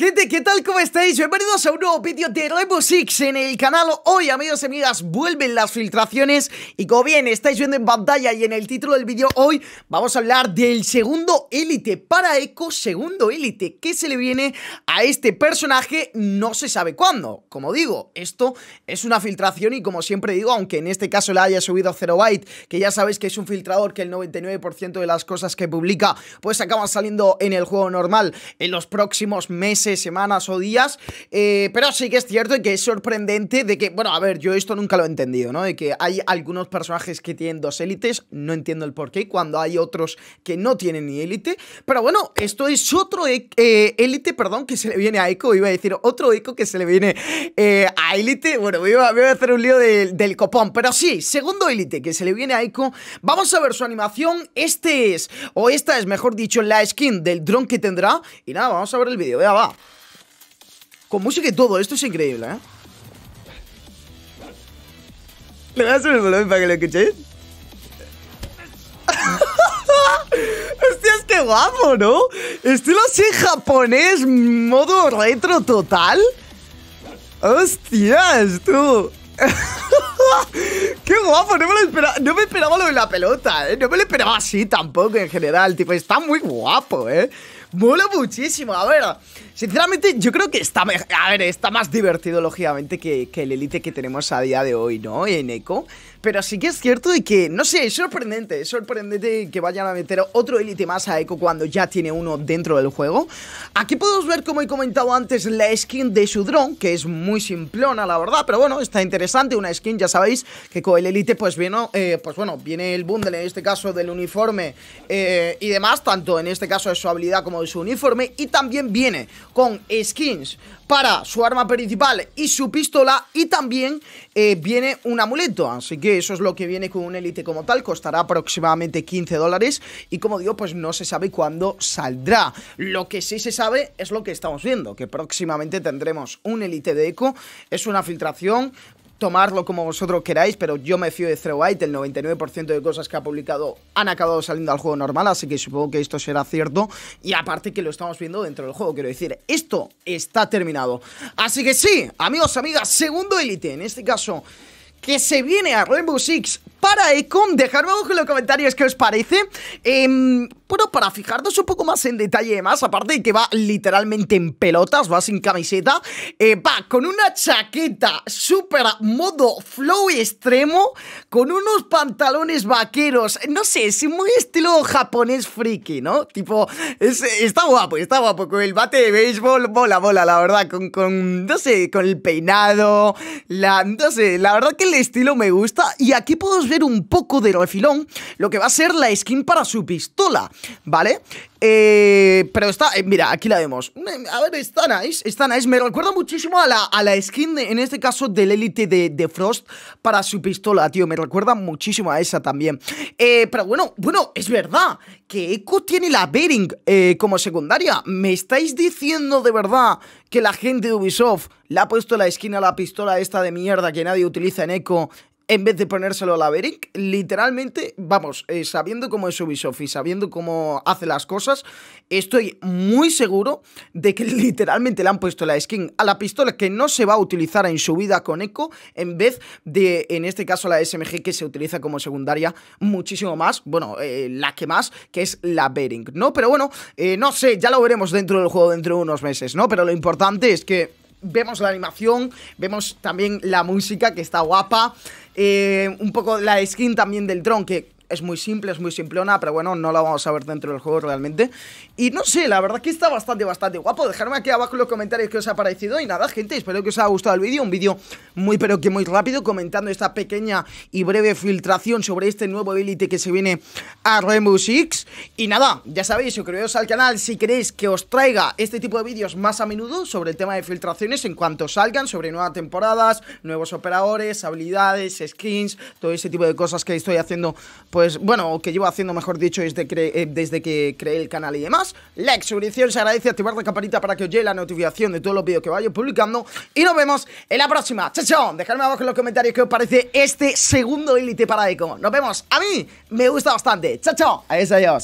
aquí ¿qué tal? ¿Cómo estáis? Bienvenidos a un nuevo vídeo de Rainbow Six en el canal Hoy, amigos y amigas, vuelven las filtraciones Y como bien estáis viendo en pantalla y en el título del vídeo hoy Vamos a hablar del segundo élite para Echo Segundo élite que se le viene a este personaje no se sabe cuándo Como digo, esto es una filtración y como siempre digo Aunque en este caso la haya subido a 0 byte Que ya sabéis que es un filtrador que el 99% de las cosas que publica Pues acaban saliendo en el juego normal en los próximos meses, semanas o días, eh, pero sí que es cierto que es sorprendente de que, bueno, a ver, yo esto nunca lo he entendido, ¿no? De que hay algunos personajes que tienen dos élites, no entiendo el porqué, cuando hay otros que no tienen ni élite, pero bueno, esto es otro e, eh, élite, perdón, que se le viene a Echo, iba a decir otro Echo que se le viene eh, a élite, bueno, voy a hacer un lío del copón, pero sí, segundo élite que se le viene a Echo, vamos a ver su animación, este es, o esta es, mejor dicho, la skin del dron que tendrá, y nada, vamos a ver el vídeo, vea, va. Con música y todo, esto es increíble, ¿eh? ¿Le hacer el volumen para que lo escuchéis? ¡Hostias, qué guapo, ¿no? Estilo así japonés, modo retro total. ¡Hostias, tú! ¡Qué guapo! No me, lo esperaba, no me esperaba lo de la pelota, ¿eh? No me lo esperaba así tampoco en general. Tipo, está muy guapo, ¿eh? Mola muchísimo. A ver, sinceramente, yo creo que está, a ver, está más divertido, lógicamente, que, el Elite que tenemos a día de hoy, ¿no? En Echo. Pero sí que es cierto de que, no sé, es sorprendente. Es sorprendente que vayan a meter otro Elite más a Echo cuando ya tiene uno dentro del juego. Aquí podemos ver, como he comentado antes, la skin de su dron, que es muy simplona, la verdad. Pero bueno, está interesante. Una skin, ya sabéis, que con el Elite, pues, viene eh, pues bueno, viene el bundle, en este caso, del uniforme eh, y demás. Tanto en este caso de su habilidad como su uniforme y también viene con skins para su arma principal y su pistola y también eh, viene un amuleto, así que eso es lo que viene con un élite como tal, costará aproximadamente 15 dólares y como digo, pues no se sabe cuándo saldrá. Lo que sí se sabe es lo que estamos viendo, que próximamente tendremos un élite de Eco, es una filtración tomarlo como vosotros queráis, pero yo me fío de Zero White, el 99% de cosas que ha publicado han acabado saliendo al juego normal, así que supongo que esto será cierto, y aparte que lo estamos viendo dentro del juego, quiero decir, esto está terminado. Así que sí, amigos, amigas, segundo Elite, en este caso que se viene a Rainbow Six para Econ. Dejadme abajo en los comentarios qué os parece. Eh, bueno, para fijarnos un poco más en detalle más, aparte de que va literalmente en pelotas, va sin camiseta, eh, va con una chaqueta super modo flow extremo, con unos pantalones vaqueros, no sé, es muy estilo japonés friki, ¿no? Tipo, está guapo, está guapo, con el bate de béisbol, bola, bola, la verdad, con, con, no sé, con el peinado, la, no sé, la verdad que el estilo me gusta y aquí podemos ver un poco de refilón lo que va a ser la skin para su pistola. ¿vale? Eh, pero está, eh, mira, aquí la vemos. Mm, a ver, está nice, está nice. Me recuerda muchísimo a la, a la skin, en este caso, del Elite de, de, Frost para su pistola, tío. Me recuerda muchísimo a esa también. Eh, pero bueno, bueno, es verdad que Echo tiene la Bearing como secundaria. ¿Me estáis diciendo de verdad que la gente de Ubisoft le ha puesto la skin a la pistola esta de mierda que nadie utiliza en Echo en vez de ponérselo a la Bering, literalmente, vamos, eh, sabiendo cómo es Ubisoft y sabiendo cómo hace las cosas, estoy muy seguro de que literalmente le han puesto la skin a la pistola que no se va a utilizar en su vida con Echo, en vez de, en este caso, la SMG que se utiliza como secundaria muchísimo más, bueno, eh, la que más, que es la Bering, ¿no? Pero bueno, eh, no sé, ya lo veremos dentro del juego dentro de unos meses, ¿no? Pero lo importante es que vemos la animación, vemos también la música que está guapa. Eh, un poco la skin también del dron que es muy simple, es muy simplona, pero bueno, no la vamos a ver dentro del juego realmente. Y no sé, la verdad que está bastante, bastante guapo. dejarme aquí abajo en los comentarios qué os ha parecido. Y nada, gente, espero que os haya gustado el vídeo. Un vídeo muy, pero que muy rápido, comentando esta pequeña y breve filtración sobre este nuevo ability que se viene a Rainbow Six. Y nada, ya sabéis, suscribiros al canal si queréis que os traiga este tipo de vídeos más a menudo sobre el tema de filtraciones en cuanto salgan, sobre nuevas temporadas, nuevos operadores, habilidades, skins, todo ese tipo de cosas que estoy haciendo pues, pues bueno, que llevo haciendo, mejor dicho, eh, desde, que creé el canal y demás. Like, suscripción, se agradece, activar la campanita para que os llegue la notificación de todos los vídeos que vaya publicando. Y nos vemos en la próxima. Chao, chao. Dejadme abajo en los comentarios qué os parece este segundo Elite para Eco. Nos vemos. A mí me gusta bastante. Chao, chao. Adiós, adiós.